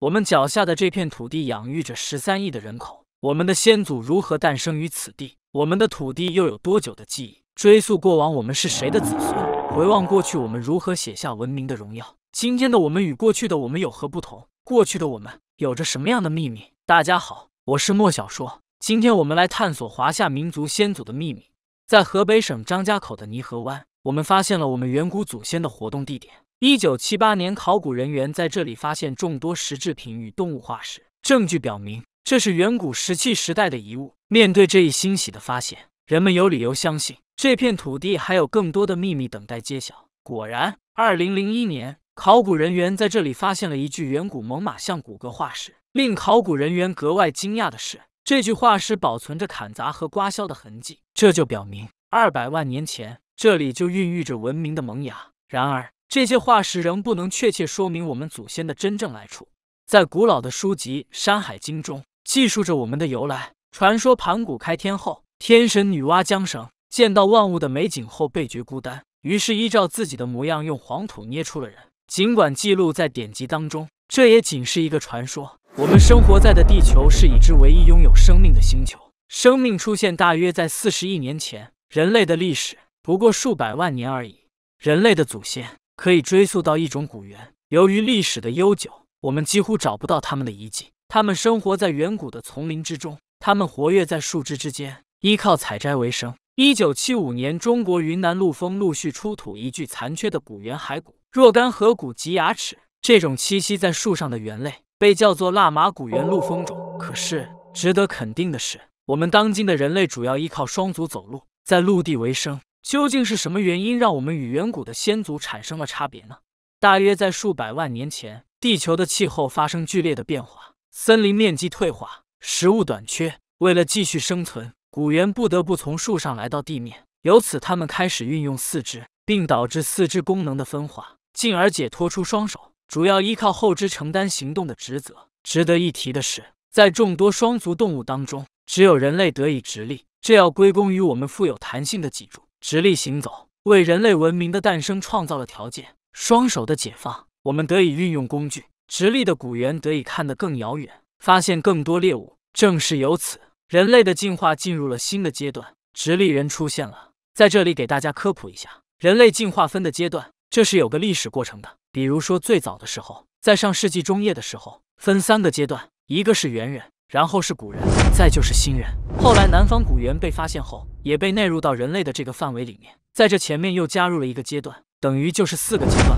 我们脚下的这片土地养育着十三亿的人口。我们的先祖如何诞生于此地？我们的土地又有多久的记忆？追溯过往，我们是谁的子孙？回望过去，我们如何写下文明的荣耀？今天的我们与过去的我们有何不同？过去的我们有着什么样的秘密？大家好，我是莫小说，今天我们来探索华夏民族先祖的秘密。在河北省张家口的泥河湾，我们发现了我们远古祖先的活动地点。一九七八年，考古人员在这里发现众多石制品与动物化石，证据表明这是远古石器时代的遗物。面对这一欣喜的发现，人们有理由相信这片土地还有更多的秘密等待揭晓。果然，二零零一年，考古人员在这里发现了一具远古猛犸象骨骼化石。令考古人员格外惊讶的是，这具化石保存着砍砸和刮削的痕迹，这就表明二百万年前这里就孕育着文明的萌芽。然而，这些化石仍不能确切说明我们祖先的真正来处。在古老的书籍《山海经》中，记述着我们的由来。传说盘古开天后，天神女娲将绳见到万物的美景后，倍觉孤单，于是依照自己的模样，用黄土捏出了人。尽管记录在典籍当中，这也仅是一个传说。我们生活在的地球是已知唯一拥有生命的星球，生命出现大约在四十亿年前，人类的历史不过数百万年而已。人类的祖先。可以追溯到一种古猿，由于历史的悠久，我们几乎找不到它们的遗迹。它们生活在远古的丛林之中，它们活跃在树枝之间，依靠采摘为生。一九七五年，中国云南陆丰陆续出土一具残缺的古猿骸骨，若干颌骨及牙齿。这种栖息在树上的猿类被叫做腊马古猿陆丰种。可是，值得肯定的是，我们当今的人类主要依靠双足走路，在陆地为生。究竟是什么原因让我们与远古的先祖产生了差别呢？大约在数百万年前，地球的气候发生剧烈的变化，森林面积退化，食物短缺。为了继续生存，古猿不得不从树上来到地面，由此他们开始运用四肢，并导致四肢功能的分化，进而解脱出双手，主要依靠后肢承担行动的职责。值得一提的是，在众多双足动物当中，只有人类得以直立，这要归功于我们富有弹性的脊柱。直立行走为人类文明的诞生创造了条件，双手的解放，我们得以运用工具，直立的古猿得以看得更遥远，发现更多猎物。正是由此，人类的进化进入了新的阶段，直立人出现了。在这里给大家科普一下，人类进化分的阶段，这是有个历史过程的。比如说，最早的时候，在上世纪中叶的时候，分三个阶段，一个是猿人。然后是古人，再就是新人。后来南方古猿被发现后，也被纳入到人类的这个范围里面，在这前面又加入了一个阶段，等于就是四个阶段。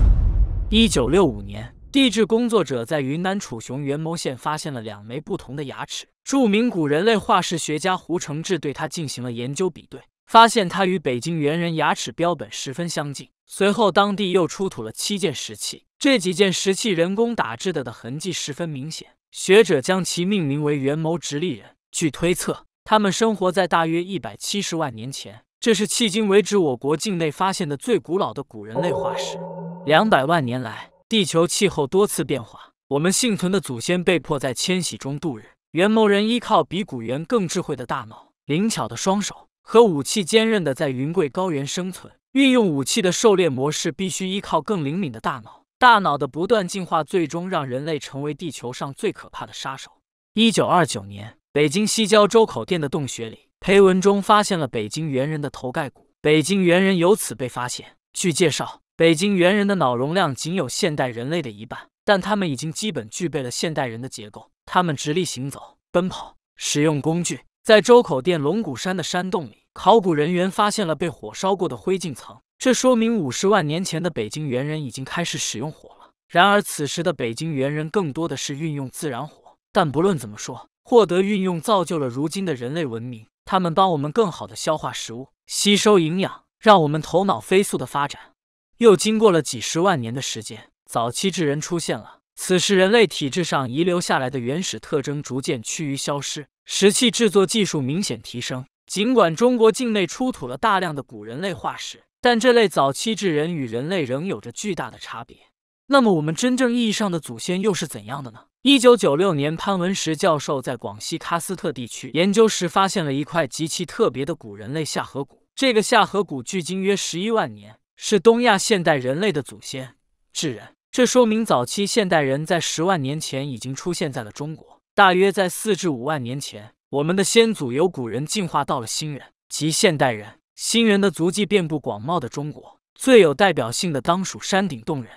一九六五年，地质工作者在云南楚雄元谋县发现了两枚不同的牙齿。著名古人类化石学家胡承志对它进行了研究比对，发现它与北京猿人牙齿标本十分相近。随后，当地又出土了七件石器，这几件石器人工打制的的痕迹十分明显。学者将其命名为元谋直立人。据推测，他们生活在大约一百七十万年前，这是迄今为止我国境内发现的最古老的古人类化石。两百万年来，地球气候多次变化，我们幸存的祖先被迫在迁徙中度日。元谋人依靠比古猿更智慧的大脑、灵巧的双手和武器，坚韧的在云贵高原生存。运用武器的狩猎模式，必须依靠更灵敏的大脑。大脑的不断进化，最终让人类成为地球上最可怕的杀手。一九二九年，北京西郊周口店的洞穴里，裴文中发现了北京猿人的头盖骨，北京猿人由此被发现。据介绍，北京猿人的脑容量仅有现代人类的一半，但他们已经基本具备了现代人的结构。他们直立行走、奔跑、使用工具。在周口店龙骨山的山洞里，考古人员发现了被火烧过的灰烬层。这说明五十万年前的北京猿人已经开始使用火了。然而，此时的北京猿人更多的是运用自然火。但不论怎么说，获得运用造就了如今的人类文明。他们帮我们更好的消化食物、吸收营养，让我们头脑飞速的发展。又经过了几十万年的时间，早期智人出现了。此时，人类体质上遗留下来的原始特征逐渐趋于消失，石器制作技术明显提升。尽管中国境内出土了大量的古人类化石。但这类早期智人与人类仍有着巨大的差别。那么，我们真正意义上的祖先又是怎样的呢？一九九六年，潘文石教授在广西喀斯特地区研究时，发现了一块极其特别的古人类下颌骨。这个下颌骨距今约十一万年，是东亚现代人类的祖先智人。这说明早期现代人在十万年前已经出现在了中国。大约在四至五万年前，我们的先祖由古人进化到了新人，即现代人。新人的足迹遍布广袤的中国，最有代表性的当属山顶洞人。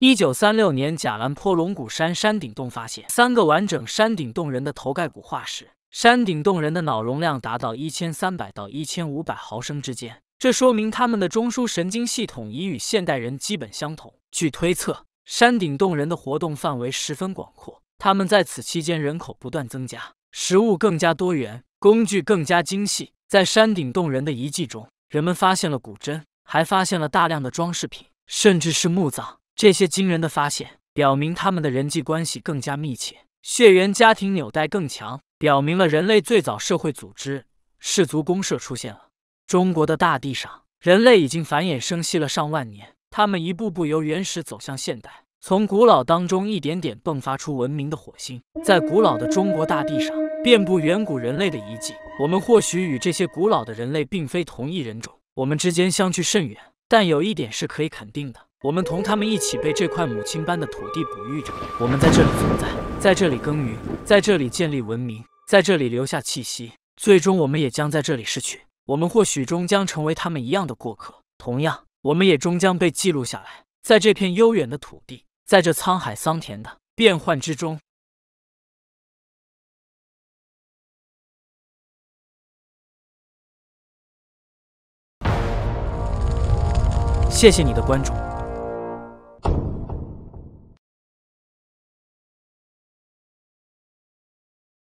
一九三六年，甲兰坡龙骨山山顶洞发现三个完整山顶洞人的头盖骨化石。山顶洞人的脑容量达到一千三百到一千五百毫升之间，这说明他们的中枢神经系统已与现代人基本相同。据推测，山顶洞人的活动范围十分广阔，他们在此期间人口不断增加，食物更加多元，工具更加精细。在山顶洞人的遗迹中，人们发现了古针，还发现了大量的装饰品，甚至是墓葬。这些惊人的发现表明，他们的人际关系更加密切，血缘家庭纽带更强，表明了人类最早社会组织氏族公社出现了。中国的大地上，人类已经繁衍生息了上万年，他们一步步由原始走向现代，从古老当中一点点迸发出文明的火星。在古老的中国大地上，遍布远古人类的遗迹。我们或许与这些古老的人类并非同一人种，我们之间相距甚远。但有一点是可以肯定的：我们同他们一起被这块母亲般的土地哺育着。我们在这里存在，在这里耕耘，在这里建立文明，在这里留下气息。最终，我们也将在这里逝去。我们或许终将成为他们一样的过客。同样，我们也终将被记录下来，在这片悠远的土地，在这沧海桑田的变幻之中。谢谢你的关注。